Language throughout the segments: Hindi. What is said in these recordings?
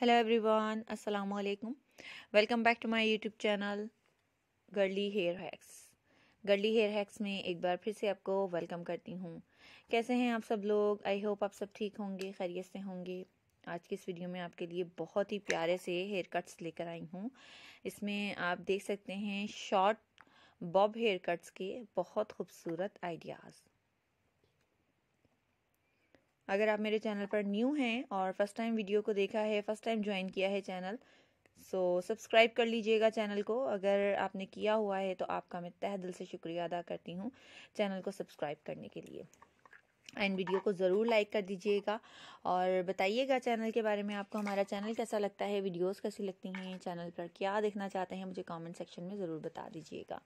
हेलो एवरीवन अस्सलाम वालेकुम welcome back to my YouTube channel girly hair hacks girly hair hacks में एक बार फिर से आपको वेलकम करती हूँ कैसे हैं आप सब लोग आई होप आप सब ठीक होंगे खैरियत से होंगे आज की इस वीडियो में आपके लिए बहुत ही प्यारे से हेयर कट्स लेकर आई हूँ इसमें आप देख सकते हैं शॉर्ट बॉब हेयर कट्स के बहुत खूबसूरत आइडियाज़ अगर आप मेरे चैनल पर न्यू हैं और फर्स्ट टाइम वीडियो को देखा है फर्स्ट टाइम ज्वाइन किया है चैनल सो सब्सक्राइब कर लीजिएगा चैनल को अगर आपने किया हुआ है तो आपका मैं तह दिल से शुक्रिया अदा करती हूँ चैनल को सब्सक्राइब करने के लिए एंड वीडियो को ज़रूर लाइक कर दीजिएगा और बताइएगा चैनल के बारे में आपको हमारा चैनल कैसा लगता है वीडियोस कैसी लगती हैं चैनल पर क्या देखना चाहते हैं मुझे कमेंट सेक्शन में ज़रूर बता दीजिएगा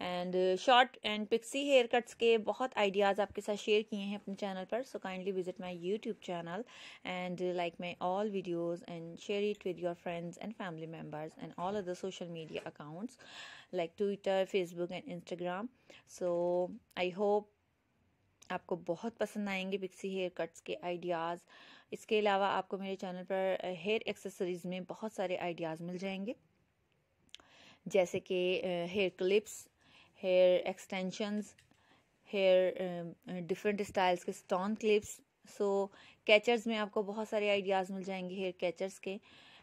and short and pixie hair cuts के बहुत आइडियाज़ आपके साथ शेयर किए हैं अपने चैनल पर so kindly visit my YouTube channel and like my all videos and share it with your friends and family members and all other social media accounts like Twitter Facebook and Instagram so I hope आपको बहुत पसंद आएंगे पिक्सी हेयर कट्स के आइडियाज़ इसके अलावा आपको मेरे चैनल पर हेयर uh, एक्सेसरीज़ में बहुत सारे आइडियाज़ मिल जाएंगे जैसे कि hair uh, clips hair extensions hair different styles के स्टोन क्लिप्स सो कैचर्स में आपको बहुत सारे आइडियाज़ मिल जाएंगे हेयर कैचर्स के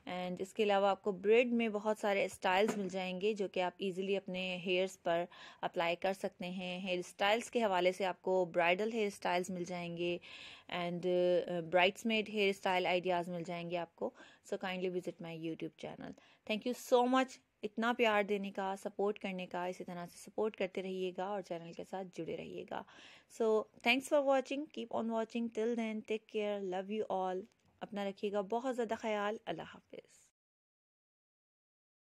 एंड इसके अलावा आपको ब्रेड में बहुत सारे स्टाइल्स मिल जाएंगे जो कि आप इजीली अपने हेयर्स पर अप्लाई कर सकते हैं हेयर स्टाइल्स के हवाले से आपको ब्राइडल हेयर स्टाइल्स मिल जाएंगे and braids made hair style ideas मिल जाएंगे आपको so kindly visit my YouTube channel thank you so much इतना प्यार देने का सपोर्ट करने का इसी तरह से सपोर्ट करते रहिएगा और चैनल के साथ जुड़े रहिएगा so thanks for watching keep on watching till then take care love you all अपना रखिएगा बहुत ज़्यादा ख्याल अल्लाह हाफिज़